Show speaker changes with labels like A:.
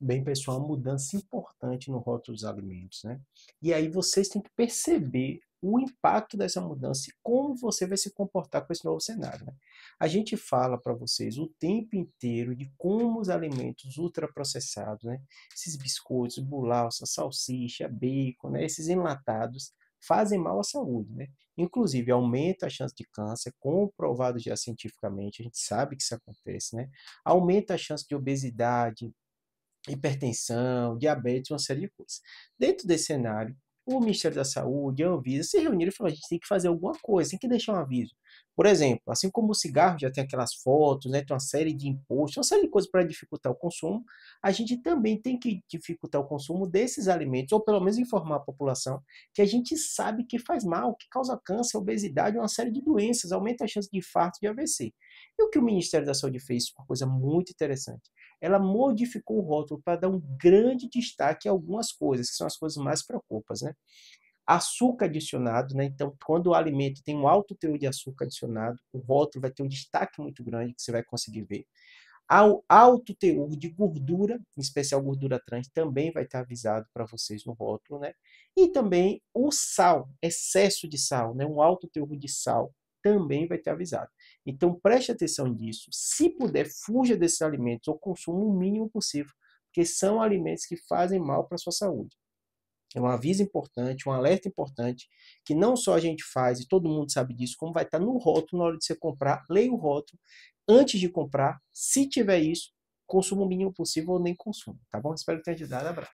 A: bem pessoal, uma mudança importante no rótulo dos alimentos, né? E aí vocês têm que perceber o impacto dessa mudança e como você vai se comportar com esse novo cenário. Né? A gente fala para vocês o tempo inteiro de como os alimentos ultraprocessados, né? esses biscoitos, bolacha, salsicha, bacon, né? esses enlatados, fazem mal à saúde. Né? Inclusive, aumenta a chance de câncer, comprovado já cientificamente, a gente sabe que isso acontece. Né? Aumenta a chance de obesidade, hipertensão, diabetes, uma série de coisas. Dentro desse cenário, o Ministério da Saúde, a Anvisa, se reuniram e falaram: a gente tem que fazer alguma coisa, tem que deixar um aviso. Por exemplo, assim como o cigarro já tem aquelas fotos, né, tem uma série de impostos, uma série de coisas para dificultar o consumo, a gente também tem que dificultar o consumo desses alimentos, ou pelo menos informar a população que a gente sabe que faz mal, que causa câncer, obesidade, uma série de doenças, aumenta a chance de infarto e de AVC. E o que o Ministério da Saúde fez, uma coisa muito interessante, ela modificou o rótulo para dar um grande destaque a algumas coisas, que são as coisas mais preocupas, né? Açúcar adicionado, né? Então, quando o alimento tem um alto teor de açúcar adicionado, o rótulo vai ter um destaque muito grande que você vai conseguir ver. Ao alto teor de gordura, em especial gordura trans, também vai estar avisado para vocês no rótulo, né? E também o sal, excesso de sal, né? Um alto teor de sal também vai ter avisado. Então preste atenção nisso. Se puder, fuja desses alimentos ou consuma o mínimo possível, porque são alimentos que fazem mal para a sua saúde. É um aviso importante, um alerta importante, que não só a gente faz, e todo mundo sabe disso, como vai estar no rótulo na hora de você comprar, leia o rótulo antes de comprar. Se tiver isso, consuma o mínimo possível ou nem consuma, tá bom? Espero ter ajudado. Abraço.